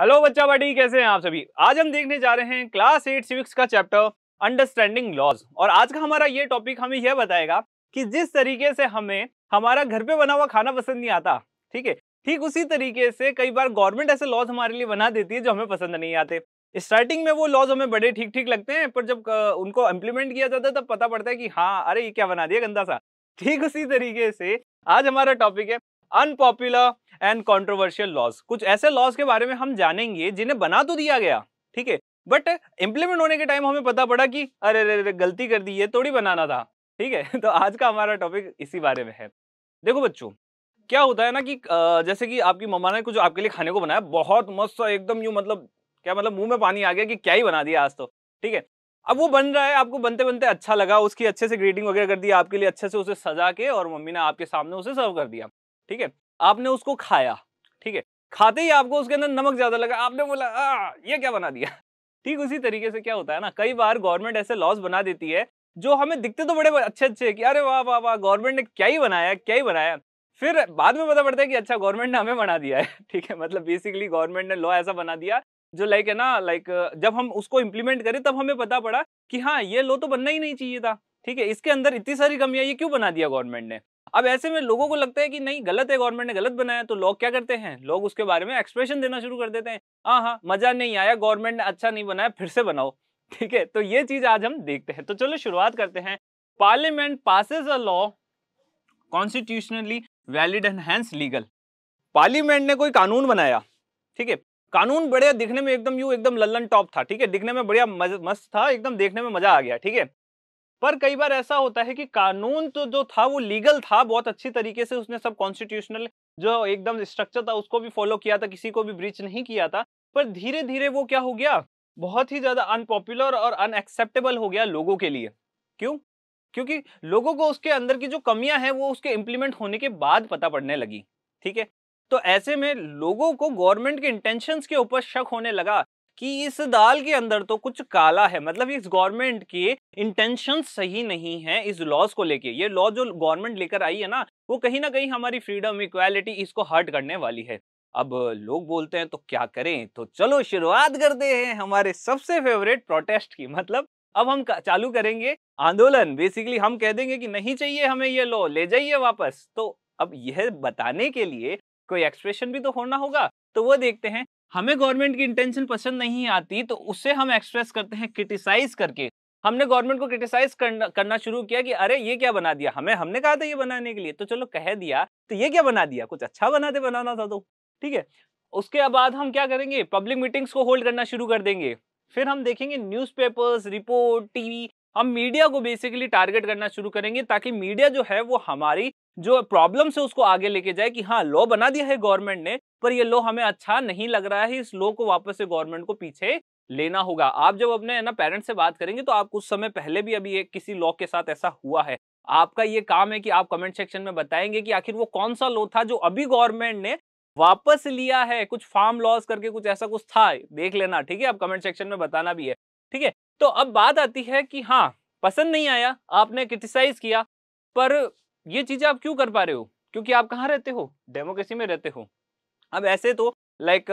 hello बच्चा बड़ी कैसे हैं आप सभी आज हम देखने जा रहे हैं क्लास एट सिविक्स का चैप्टर अंडरस्टैंडिंग लॉज और आज का हमारा ये टॉपिक हमें यह बताएगा कि जिस तरीके से हमें हमारा घर पे बना हुआ खाना पसंद नहीं आता ठीक है ठीक उसी तरीके से कई बार गवर्नमेंट ऐसे लॉज हमारे लिए बना देती है जो हमें पसंद नहीं आते स्टार्टिंग में वो लॉज हमें बड़े ठीक ठीक लगते हैं पर जब उनको इम्प्लीमेंट किया जाता है तब पता पड़ता है कि हाँ अरे ये क्या बना दिया गंदा सा ठीक उसी तरीके से आज हमारा टॉपिक है अनपॉपुलर एंड कॉन्ट्रोवर्शियल लॉज कुछ ऐसे लॉज के बारे में हम जानेंगे जिन्हें बना तो दिया गया ठीक है बट इम्प्लीमेंट होने के टाइम हमें पता पड़ा कि अरे अरे अरे गलती कर दी है थोड़ी बनाना था ठीक है तो आज का हमारा टॉपिक इसी बारे में है देखो बच्चों क्या होता है ना कि जैसे कि आपकी मम्मा ने कुछ आपके लिए खाने को बनाया बहुत मस्त एकदम यूँ मतलब क्या मतलब मुंह में पानी आ गया कि क्या ही बना दिया आज तो ठीक है अब वो बन रहा है आपको बनते बनते अच्छा लगा उसकी अच्छे से ग्रीटिंग वगैरह कर दी आपके लिए अच्छे से उसे सजा के और मम्मी ने आपके सामने उसे सर्व कर दिया ठीक है आपने उसको खाया ठीक है खाते ही आपको उसके अंदर नमक ज्यादा लगा आपने बोला आ, ये क्या बना दिया ठीक उसी तरीके से क्या होता है ना कई बार गवर्नमेंट ऐसे लॉज बना देती है जो हमें दिखते तो बड़े अच्छे अच्छे कि अरे वाह वाह वाह गवर्नमेंट ने क्या ही बनाया क्या ही बनाया फिर बाद में पता पड़ता है कि अच्छा गवर्नमेंट ने हमें बना दिया है ठीक है मतलब बेसिकली गवर्नमेंट ने लॉ ऐसा बना दिया जो लाइक है ना लाइक जब हम उसको इम्प्लीमेंट करें तब हमें पता पड़ा कि हाँ ये लॉ तो बनना ही नहीं चाहिए था ठीक है इसके अंदर इतनी सारी कमियाँ ये क्यों बना दिया गवर्नमेंट ने अब ऐसे में लोगों को लगता है कि नहीं गलत है गवर्नमेंट ने गलत बनाया तो लोग क्या करते हैं लोग उसके बारे में एक्सप्रेशन देना शुरू कर देते हैं हाँ हाँ मजा नहीं आया गवर्नमेंट ने अच्छा नहीं बनाया फिर से बनाओ ठीक है तो ये चीज आज हम देखते हैं तो चलो शुरुआत करते हैं parliament passes a law constitutionally valid and hence legal parliament ने कोई कानून बनाया ठीक है कानून बढ़िया दिखने में एकदम यू एकदम लल्लन टॉप था ठीक है दिखने में बढ़िया मस्त था एकदम देखने में मजा आ गया ठीक है पर कई बार ऐसा होता है कि कानून तो जो था वो लीगल था बहुत अच्छी तरीके से उसने सब कॉन्स्टिट्यूशनल जो एकदम स्ट्रक्चर था उसको भी फॉलो किया था किसी को भी ब्रीच नहीं किया था पर धीरे धीरे वो क्या हो गया बहुत ही ज्यादा अनपॉपुलर और अनएक्सेप्टेबल हो गया लोगों के लिए क्यों क्योंकि लोगों को उसके अंदर की जो कमियां हैं वो उसके इम्प्लीमेंट होने के बाद पता पड़ने लगी ठीक है तो ऐसे में लोगों को गवर्नमेंट के इंटेंशंस के ऊपर शक होने लगा कि इस दाल के अंदर तो कुछ काला है मतलब इस गवर्नमेंट के इंटेंशन सही नहीं है इस लॉज को लेके ये लॉ जो गवर्नमेंट लेकर आई है ना वो कहीं ना कहीं हमारी फ्रीडम इक्वालिटी इसको हर्ट करने वाली है अब लोग बोलते हैं तो क्या करें तो चलो शुरुआत करते हैं हमारे सबसे फेवरेट प्रोटेस्ट की मतलब अब हम चालू करेंगे आंदोलन बेसिकली हम कह देंगे कि नहीं चाहिए हमें ये लॉ ले जाइए वापस तो अब यह बताने के लिए कोई एक्सप्रेशन भी तो होना होगा तो वो देखते हैं हमें गवर्नमेंट की इंटेंशन पसंद नहीं आती तो उसे हम एक्सप्रेस करते हैं क्रिटिसाइज करके हमने गवर्नमेंट को क्रिटिसाइज करना, करना शुरू किया कि अरे ये क्या बना दिया हमें हमने कहा था ये बनाने के लिए तो चलो कह दिया तो ये क्या बना दिया कुछ अच्छा बनाते बनाना था तो ठीक है उसके बाद हम क्या करेंगे पब्लिक मीटिंग्स को होल्ड करना शुरू कर देंगे फिर हम देखेंगे न्यूज़पेपर्स रिपोर्ट टीवी हम मीडिया को बेसिकली टारगेट करना शुरू करेंगे ताकि मीडिया जो है वो हमारी जो प्रॉब्लम से उसको आगे लेके जाए कि हाँ लॉ बना दिया है गवर्नमेंट ने पर ये लॉ हमें अच्छा नहीं लग रहा है इस लॉ को वापस से गवर्नमेंट को पीछे लेना होगा आप जब अपने ना पेरेंट्स से बात करेंगे तो आप कुछ समय पहले भी अभी एक किसी लॉ के साथ ऐसा हुआ है आपका ये काम है कि आप कमेंट सेक्शन में बताएंगे कि आखिर वो कौन सा लॉ था जो अभी गवर्नमेंट ने वापस लिया है कुछ फार्म लॉस करके कुछ ऐसा कुछ था देख लेना ठीक है आप कमेंट सेक्शन में बताना भी है ठीक है तो अब बात आती है कि हाँ पसंद नहीं आया आपने क्रिटिसाइज किया पर ये चीजें आप क्यों कर पा रहे हो क्योंकि आप कहाँ रहते हो डेमोक्रेसी में रहते हो अब ऐसे तो लाइक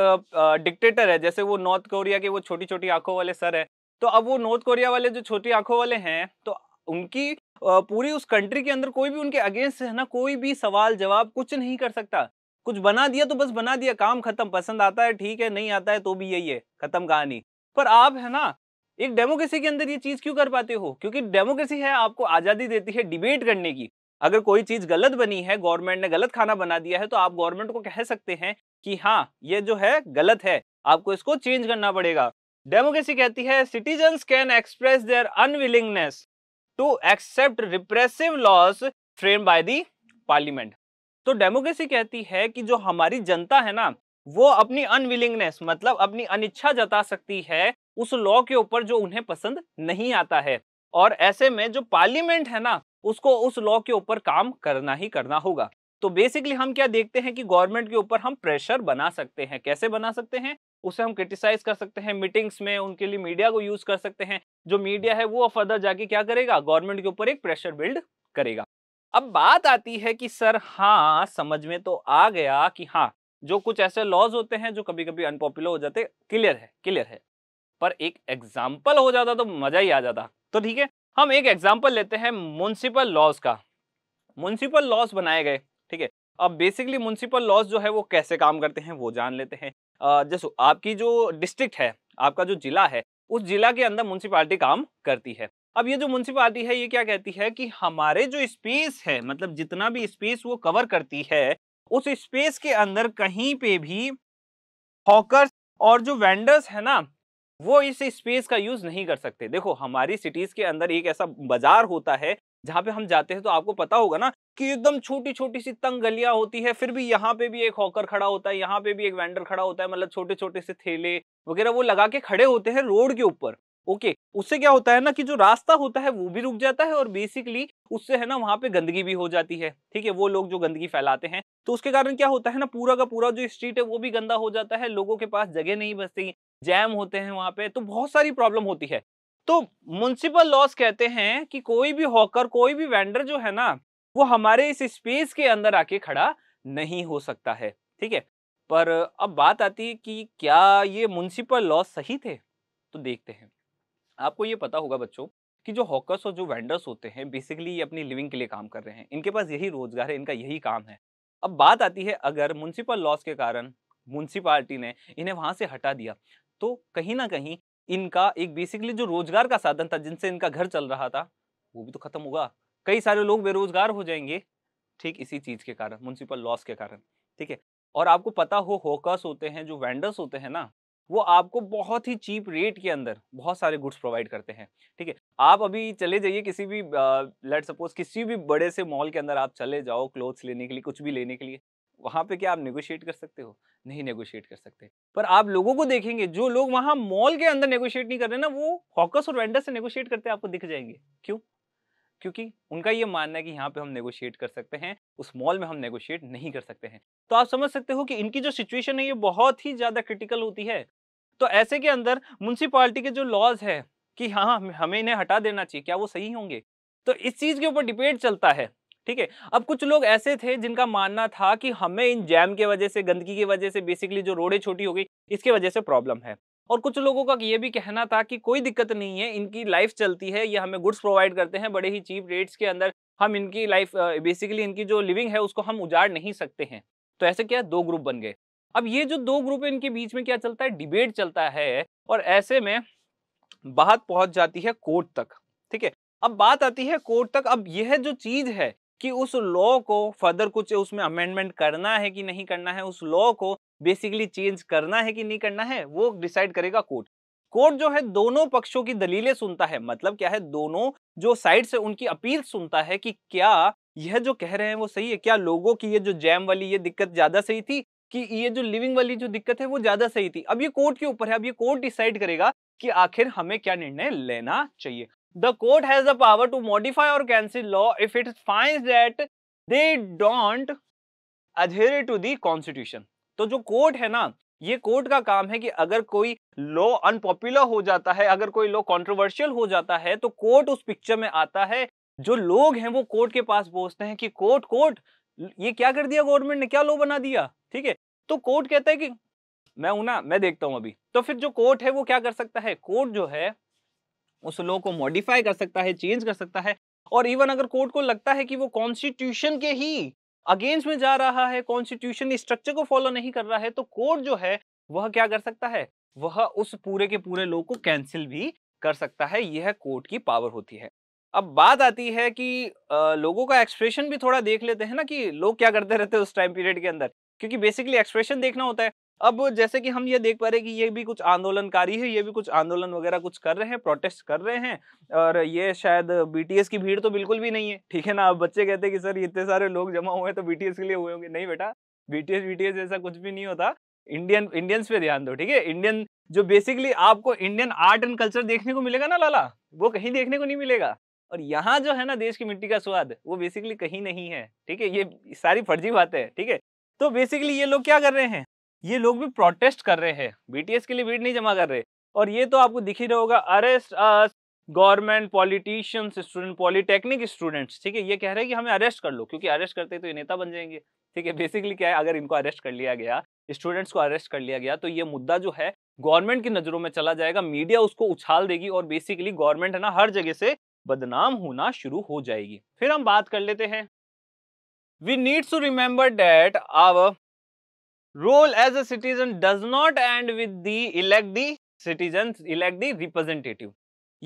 डिक्टेटर है जैसे वो नॉर्थ कोरिया के वो छोटी छोटी आंखों वाले सर है तो अब वो नॉर्थ कोरिया वाले जो छोटी आंखों वाले हैं तो उनकी पूरी उस कंट्री के अंदर कोई भी उनके अगेंस्ट है ना कोई भी सवाल जवाब कुछ नहीं कर सकता कुछ बना दिया तो बस बना दिया काम खत्म पसंद आता है ठीक है नहीं आता है तो भी यही है खत्म कहानी पर आप है ना एक डेमोक्रेसी के अंदर ये चीज क्यों कर पाते हो क्योंकि डेमोक्रेसी है आपको आजादी देती है डिबेट करने की अगर कोई चीज गलत बनी है गवर्नमेंट ने गलत खाना बना दिया है तो आप गवर्नमेंट को कह सकते हैं कि हाँ ये जो है गलत है आपको इसको चेंज करना पड़ेगा डेमोक्रेसी कहती है citizen can express their unwillingness to accept repressive laws frame by the parliament तो डेमोक्रेसी कहती है कि जो हमारी जनता है ना वो अपनी अनविलिंगनेस मतलब अपनी अनिच्छा जता सकती है उस लॉ के ऊपर जो उन्हें पसंद नहीं आता है और ऐसे में जो पार्लियामेंट है ना उसको उस लॉ के ऊपर काम करना ही करना होगा तो बेसिकली हम क्या देखते हैं कि गवर्नमेंट के ऊपर हम प्रेशर बना सकते हैं कैसे बना सकते हैं उसे हम क्रिटिसाइज कर सकते हैं मीटिंग्स में उनके लिए मीडिया को यूज कर सकते हैं जो मीडिया है वो फर्दर जाके क्या करेगा गवर्नमेंट के ऊपर एक प्रेशर बिल्ड करेगा अब बात आती है कि सर हाँ समझ में तो आ गया कि हाँ जो कुछ ऐसे लॉज होते हैं जो कभी कभी अनपॉपुलर हो जाते क्लियर है क्लियर है पर एक एग्जाम्पल हो जाता तो मजा ही आ जाता तो ठीक है हम एक एग्जाम्पल लेते हैं म्यूनसिपल लॉज का म्यूनसिपल लॉज बनाए गए ठीक है अब बेसिकली म्यूनसिपल लॉज जो है वो कैसे काम करते हैं वो जान लेते हैं जैसे आपकी जो डिस्ट्रिक्ट है आपका जो जिला है उस जिला के अंदर म्यूनसिपालिटी काम करती है अब ये जो म्यूनसिपालिटी है ये क्या कहती है कि हमारे जो स्पेस है मतलब जितना भी स्पेस वो कवर करती है उस स्पेस के अंदर कहीं पे भी हॉकर्स और जो वेंडर्स है ना वो इस स्पेस का यूज नहीं कर सकते देखो हमारी सिटीज के अंदर एक ऐसा बाजार होता है जहाँ पे हम जाते हैं तो आपको पता होगा ना कि एकदम छोटी छोटी सी तंग गलियां होती है फिर भी यहाँ पे भी एक हॉकर खड़ा होता है यहाँ पे भी एक वेंडर खड़ा होता है मतलब छोटे छोटे से थेले वगैरह वो लगा के खड़े होते हैं रोड के ऊपर ओके okay, उससे क्या होता है ना कि जो रास्ता होता है वो भी रुक जाता है और बेसिकली उससे है ना वहाँ पे गंदगी भी हो जाती है ठीक है वो लोग जो गंदगी फैलाते हैं तो उसके कारण क्या होता है ना पूरा का पूरा जो स्ट्रीट है वो भी गंदा हो जाता है लोगों के पास जगह नहीं बचती जैम होते हैं वहाँ पे तो बहुत सारी प्रॉब्लम होती है तो म्यूनसिपल लॉस कहते हैं कि कोई भी हॉकर कोई भी वेंडर जो है ना वो हमारे इस स्पेस के अंदर आके खड़ा नहीं हो सकता है ठीक है पर अब बात आती है कि क्या ये म्यूनसिपल लॉस सही थे तो देखते हैं आपको ये पता होगा बच्चों कि जो हॉकर्स और जो वेंडर्स होते हैं बेसिकली ये अपनी लिविंग के लिए काम कर रहे हैं इनके पास यही रोजगार है इनका यही काम है अब बात आती है अगर म्यूनसिपल लॉस के कारण म्यूनसिपालिटी ने इन्हें वहाँ से हटा दिया तो कहीं ना कहीं इनका एक बेसिकली जो रोजगार का साधन था जिनसे इनका घर चल रहा था वो भी तो खत्म होगा कई सारे लोग बेरोजगार हो जाएंगे ठीक इसी चीज के कारण म्यूनसिपल लॉस के कारण ठीक है और आपको पता हो होकर्स होते हैं जो वेंडर्स होते हैं ना वो आपको बहुत ही चीप रेट के अंदर बहुत सारे गुड्स प्रोवाइड करते हैं ठीक है आप अभी चले जाइए किसी भी लेट सपोज किसी भी बड़े से मॉल के अंदर आप चले जाओ क्लोथ्स लेने के लिए कुछ भी लेने के लिए वहाँ पे क्या आप नेगोशिएट कर सकते हो नहीं नेगोशिएट कर सकते पर आप लोगों को देखेंगे जो लोग वहाँ मॉल के अंदर नेगोशिएट नहीं कर रहे ना वो हॉकर्स और वेंडर से नेगोशिएट करते आपको दिख जाएंगे क्यों क्योंकि उनका ये मानना है कि यहाँ पे हम नेगोशिएट कर सकते हैं उस मॉल में हम नेगोशिएट नहीं कर सकते हैं तो आप समझ सकते हो कि इनकी जो सिचुएशन है ये बहुत ही ज़्यादा क्रिटिकल होती है तो ऐसे के अंदर म्यूनसिपाली के जो लॉज है कि हाँ हमें इन्हें हटा देना चाहिए क्या वो सही होंगे तो इस चीज़ के ऊपर डिबेट चलता है ठीक है अब कुछ लोग ऐसे थे जिनका मानना था कि हमें इन जैम के वजह से गंदगी की वजह से बेसिकली जो रोडें छोटी हो गई इसके वजह से प्रॉब्लम है और कुछ लोगों का ये भी कहना था कि कोई दिक्कत नहीं है इनकी लाइफ चलती है ये हमें गुड्स प्रोवाइड करते हैं बड़े ही चीप रेट्स के अंदर हम इनकी लाइफ बेसिकली इनकी जो लिविंग है उसको हम उजाड़ नहीं सकते हैं तो ऐसे क्या दो ग्रुप बन गए अब ये जो दो ग्रुप है इनके बीच में क्या चलता है डिबेट चलता है और ऐसे में बात पहुंच जाती है कोर्ट तक ठीक है अब बात आती है कोर्ट तक अब यह जो चीज है कि उस लॉ को फर्दर कुछ उसमें अमेंडमेंट करना है कि नहीं करना है उस लॉ को बेसिकली चेंज करना है कि नहीं करना है वो डिसाइड करेगा कोर्ट कोर्ट जो है दोनों पक्षों की दलीलें सुनता है मतलब क्या है दोनों जो साइड से उनकी अपील सुनता है कि क्या यह जो कह रहे हैं वो सही है क्या लोगों की ये जो जैम वाली ये दिक्कत ज्यादा सही थी कि ये जो लिविंग वाली जो दिक्कत है वो ज्यादा सही थी अब ये कोर्ट के ऊपर है अब ये कोर्ट डिसाइड करेगा कि आखिर हमें क्या निर्णय लेना चाहिए the court has the power to modify or cancel law if it finds that they don't adhere to the constitution तो जो कोर्ट है ना ये कोर्ट का काम है कि अगर कोई लॉ अनपॉपुलर हो जाता है अगर कोई लॉ कंट्रोवर्शियल हो जाता है तो कोर्ट उस पिक्चर में आता है जो लोग हैं वो कोर्ट के पास पहुंचते हैं कि कोर्ट कोर्ट ये क्या कर दिया गवर्नमेंट ने क्या लॉ बना दिया ठीक है तो कोर्ट कहता है कि मैं हूं ना मैं देखता हूं अभी तो फिर जो कोर्ट है वो क्या कर सकता है कोर्ट जो है उस लॉ को मॉडिफाई कर सकता है चेंज कर सकता है और इवन अगर कोर्ट को लगता है कि वो कॉन्स्टिट्यूशन के ही अगेंस्ट में जा रहा है कॉन्स्टिट्यूशन स्ट्रक्चर को फॉलो नहीं कर रहा है तो कोर्ट जो है वह क्या कर सकता है वह उस पूरे के पूरे लॉ को कैंसिल भी कर सकता है यह कोर्ट की पावर होती है अब बात आती है कि आ, लोगों का एक्सप्रेशन भी थोड़ा देख लेते हैं ना कि लोग क्या करते रहते हैं उस टाइम पीरियड के अंदर क्योंकि बेसिकली एक्सप्रेशन देखना होता है अब जैसे कि हम ये देख पा रहे कि ये भी कुछ आंदोलनकारी है ये भी कुछ आंदोलन वगैरह कुछ कर रहे हैं प्रोटेस्ट कर रहे हैं और ये शायद बीटीएस की भीड़ तो बिल्कुल भी नहीं है ठीक है ना अब बच्चे कहते हैं कि सर इतने सारे लोग जमा हुए हैं तो बीटीएस के लिए हुए होंगे नहीं बेटा बीटीएस बीटीएस ऐसा कुछ भी नहीं होता इंडियन इंडियंस पे ध्यान दो ठीक है इंडियन जो बेसिकली आपको इंडियन आर्ट एंड कल्चर देखने को मिलेगा ना लाला वो कहीं देखने को नहीं मिलेगा और यहाँ जो है ना देश की मिट्टी का स्वाद वो बेसिकली कहीं नहीं है ठीक है ये सारी फर्जी बातें हैं ठीक है तो बेसिकली ये लोग क्या कर रहे हैं ये लोग भी प्रोटेस्ट कर रहे हैं बीटीएस के लिए भीड़ नहीं जमा कर रहे और ये तो आपको दिख ही रहा होगा arrest us government politicians student polytechnic students ठीक है ये कह रहे हैं कि हमें अरेस्ट कर लो क्योंकि अरेस्ट करते तो ये नेता बन जाएंगे ठीक है बेसिकली क्या है अगर इनको अरेस्ट कर लिया गया स्टूडेंट्स को अरेस्ट कर लिया गया तो ये मुद्दा जो है गवर्नमेंट की नजरों में चला जाएगा मीडिया उसको उछाल देगी और बेसिकली गवर्नमेंट है ना हर जगह से बदनाम होना शुरू हो जाएगी फिर हम बात कर लेते हैं we need to remember that our role as a citizen does not end with the elect the citizens elect the representative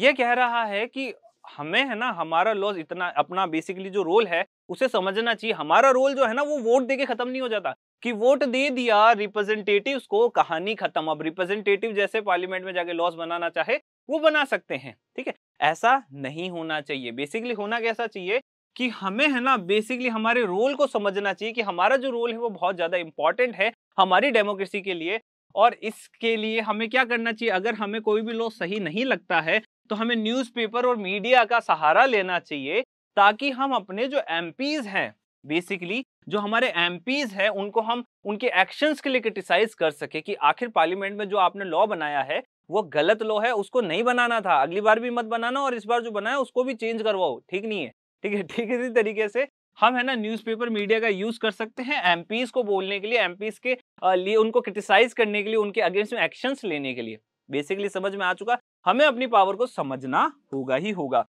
ये कह रहा है कि हमें है ना हमारा लॉज इतना अपना बेसिकली जो रोल है उसे समझना चाहिए हमारा रोल जो है ना वो वोट देके खत्म नहीं हो जाता कि वोट दे दिया रिप्रेजेंटेटिव को कहानी खत्म अब रिप्रेजेंटेटिव जैसे पार्लियामेंट में जाके लॉज बनाना चाहे वो बना सकते हैं ठीक है ऐसा नहीं होना चाहिए बेसिकली होना कैसा चाहिए कि हमें है ना बेसिकली हमारे रोल को समझना चाहिए कि हमारा जो रोल है वो बहुत ज़्यादा इंपॉर्टेंट है हमारी डेमोक्रेसी के लिए और इसके लिए हमें क्या करना चाहिए अगर हमें कोई भी लॉ सही नहीं लगता है तो हमें न्यूज़पेपर और मीडिया का सहारा लेना चाहिए ताकि हम अपने जो एम हैं बेसिकली जो हमारे एम हैं उनको हम उनके एक्शंस के लिए क्रिटिसाइज कर सके कि आखिर पार्लियामेंट में जो आपने लॉ बनाया है वो गलत लॉ है उसको नहीं बनाना था अगली बार भी मत बनाना और इस बार जो बनाया उसको भी चेंज करवाओ ठीक नहीं है ठीक है ठीक इसी तरीके से हम है ना न्यूज़पेपर मीडिया का यूज कर सकते हैं एम को बोलने के लिए एम के लिए उनको क्रिटिसाइज करने के लिए उनके अगेंस्ट में एक्शंस लेने के लिए बेसिकली समझ में आ चुका हमें अपनी पावर को समझना होगा ही होगा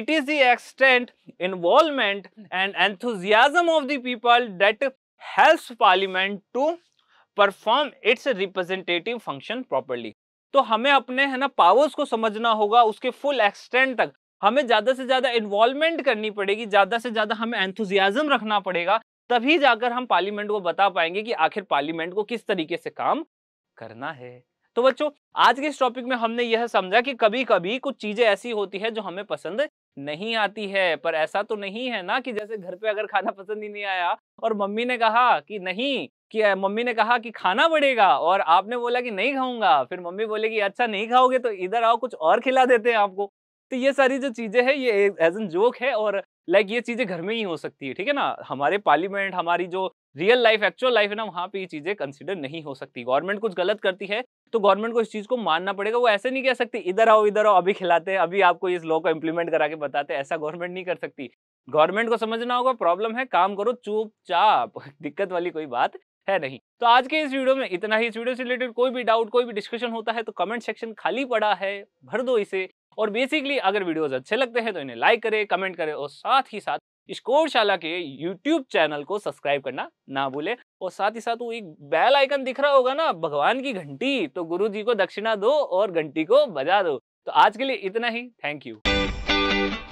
it is the extent involvement and enthusiasm of the people that help helps to perform its representative function properly तो हमें अपने है ना पावर्स को समझना होगा उसके फुल एक्सटेंट तक हमें ज़्यादा से ज़्यादा इन्वॉल्वमेंट करनी पड़ेगी ज़्यादा से ज़्यादा हमें एंथुजियाज़म रखना पड़ेगा तभी जाकर हम पार्लियामेंट को बता पाएंगे कि आखिर पार्लियामेंट को किस तरीके से काम करना है तो बच्चों आज के इस टॉपिक में हमने यह समझा कि कभी कभी कुछ चीज़ें ऐसी होती है जो हमें पसंद नहीं आती है पर ऐसा तो नहीं है ना कि जैसे घर पे अगर खाना पसंद ही नहीं आया और मम्मी ने कहा कि नहीं कि मम्मी ने कहा कि खाना पड़ेगा और आपने बोला कि नहीं खाऊंगा फिर मम्मी बोले कि अच्छा नहीं खाओगे तो इधर आओ कुछ और खिला देते हैं आपको तो ये सारी जो चीज़ें हैं ये एज एन जोक है और लाइक ये चीज़ें घर में ही हो सकती है ठीक है ना हमारे पार्लियामेंट हमारी जो रियल लाइफ एक्चुअल लाइफ है ना वहाँ पे ये चीज़ें कंसिडर नहीं हो सकती गवर्नमेंट कुछ गलत करती है तो गवर्नमेंट को इस चीज़ को मानना पड़ेगा वो ऐसे नहीं कह सकती इधर आओ इधर आओ अभी खिलाते हैं अभी आपको इस लॉ को इम्प्लीमेंट करा के बताते हैं ऐसा गवर्नमेंट नहीं कर सकती गवर्नमेंट को समझना होगा प्रॉब्लम है काम करो चुपचाप दिक्कत वाली कोई बात है नहीं तो आज के इस वीडियो में इतना ही इस वीडियो से रिलेटेड कोई भी डाउट कोई भी डिस्कशन होता है तो कमेंट सेक्शन खाली पड़ा है भर दो इसे और बेसिकली अगर वीडियोस अच्छे लगते हैं तो इन्हें लाइक करें कमेंट करें और साथ ही साथ इस कोरशाला के यूट्यूब चैनल को सब्सक्राइब करना ना भूले और साथ ही साथ वो एक बेल आइकन दिख रहा होगा ना भगवान की घंटी तो गुरु जी को दक्षिणा दो और घंटी को बजा दो तो आज के लिए इतना ही थैंक यू